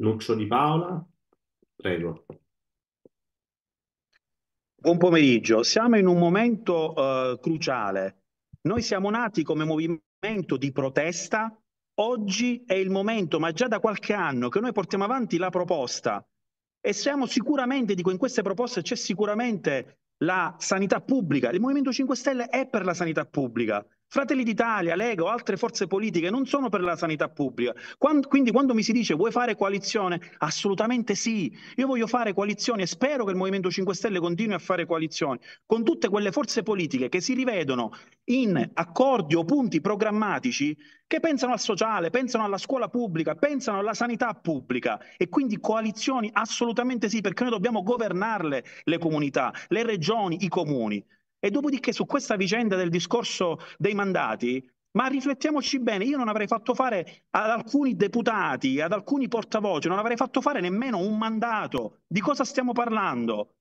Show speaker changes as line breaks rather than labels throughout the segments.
Nuccio Di Paola, prego. Buon pomeriggio, siamo in un momento eh, cruciale. Noi siamo nati come movimento di protesta, oggi è il momento, ma già da qualche anno che noi portiamo avanti la proposta e siamo sicuramente, dico in queste proposte c'è sicuramente la sanità pubblica, il Movimento 5 Stelle è per la sanità pubblica, Fratelli d'Italia, Lega o altre forze politiche non sono per la sanità pubblica. Quando, quindi quando mi si dice vuoi fare coalizione? Assolutamente sì. Io voglio fare coalizione e spero che il Movimento 5 Stelle continui a fare coalizione con tutte quelle forze politiche che si rivedono in accordi o punti programmatici che pensano al sociale, pensano alla scuola pubblica, pensano alla sanità pubblica e quindi coalizioni assolutamente sì perché noi dobbiamo governarle le comunità, le regioni, i comuni. E dopodiché su questa vicenda del discorso dei mandati, ma riflettiamoci bene, io non avrei fatto fare ad alcuni deputati, ad alcuni portavoce, non avrei fatto fare nemmeno un mandato. Di cosa stiamo parlando?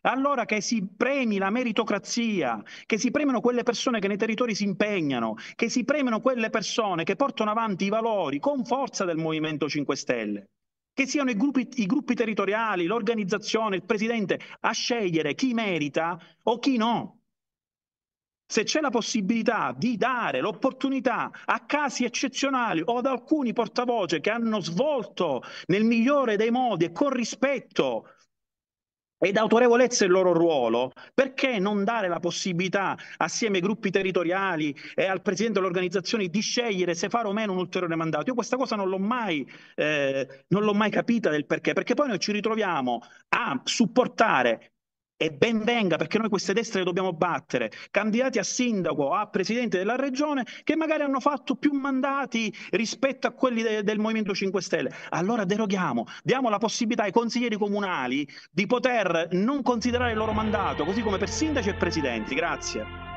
Allora che si premi la meritocrazia, che si premiano quelle persone che nei territori si impegnano, che si premiano quelle persone che portano avanti i valori con forza del Movimento 5 Stelle, che siano i gruppi, i gruppi territoriali, l'organizzazione, il presidente a scegliere chi merita o chi no se c'è la possibilità di dare l'opportunità a casi eccezionali o ad alcuni portavoce che hanno svolto nel migliore dei modi e con rispetto ed autorevolezza il loro ruolo, perché non dare la possibilità assieme ai gruppi territoriali e al presidente dell'organizzazione di scegliere se fare o meno un ulteriore mandato? Io questa cosa non l'ho mai, eh, non l'ho mai capita del perché, perché poi noi ci ritroviamo a supportare e ben venga perché noi queste destre le dobbiamo battere, candidati a sindaco, a presidente della regione, che magari hanno fatto più mandati rispetto a quelli de- del Movimento 5 Stelle. Allora deroghiamo, diamo la possibilità ai consiglieri comunali di poter non considerare il loro mandato, così come per sindaci e presidenti. Grazie.